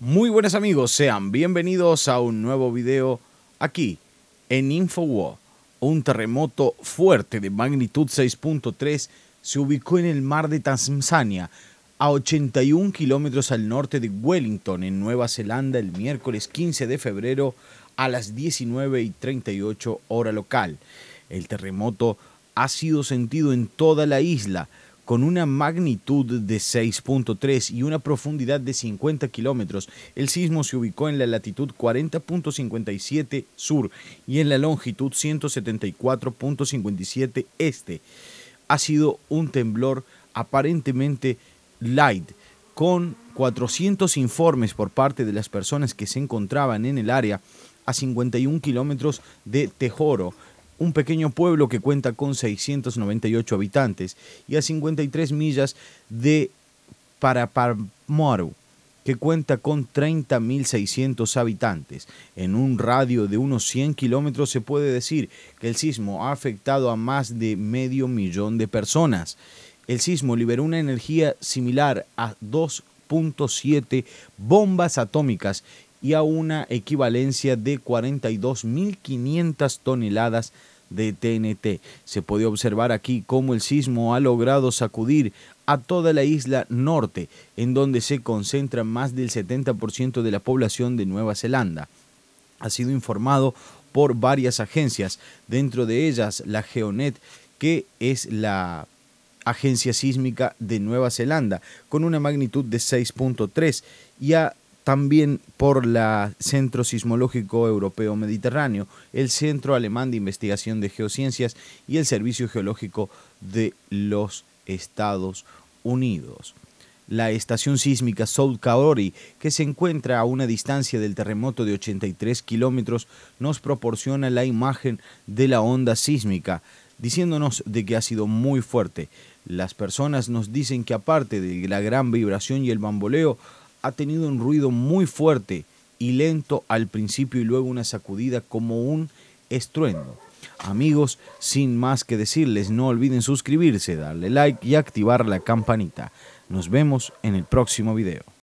Muy buenas amigos, sean bienvenidos a un nuevo video aquí en InfoWar. Un terremoto fuerte de magnitud 6.3 se ubicó en el mar de Tanzania a 81 kilómetros al norte de Wellington, en Nueva Zelanda, el miércoles 15 de febrero a las 19 y 38 hora local. El terremoto ha sido sentido en toda la isla, con una magnitud de 6.3 y una profundidad de 50 kilómetros. El sismo se ubicó en la latitud 40.57 sur y en la longitud 174.57 este. Ha sido un temblor aparentemente light, con 400 informes por parte de las personas que se encontraban en el área a 51 kilómetros de Tejoro, un pequeño pueblo que cuenta con 698 habitantes y a 53 millas de Paraparmoru, que cuenta con 30.600 habitantes. En un radio de unos 100 kilómetros se puede decir que el sismo ha afectado a más de medio millón de personas. El sismo liberó una energía similar a 2.7 bombas atómicas y a una equivalencia de 42.500 toneladas de TNT. Se puede observar aquí cómo el sismo ha logrado sacudir a toda la isla norte, en donde se concentra más del 70% de la población de Nueva Zelanda. Ha sido informado por varias agencias, dentro de ellas la Geonet, que es la agencia sísmica de Nueva Zelanda, con una magnitud de 6.3 y ha también por el Centro Sismológico Europeo Mediterráneo, el Centro Alemán de Investigación de Geociencias y el Servicio Geológico de los Estados Unidos. La estación sísmica South Kaori, que se encuentra a una distancia del terremoto de 83 kilómetros, nos proporciona la imagen de la onda sísmica, diciéndonos de que ha sido muy fuerte. Las personas nos dicen que aparte de la gran vibración y el bamboleo, ha tenido un ruido muy fuerte y lento al principio y luego una sacudida como un estruendo. Amigos, sin más que decirles, no olviden suscribirse, darle like y activar la campanita. Nos vemos en el próximo video.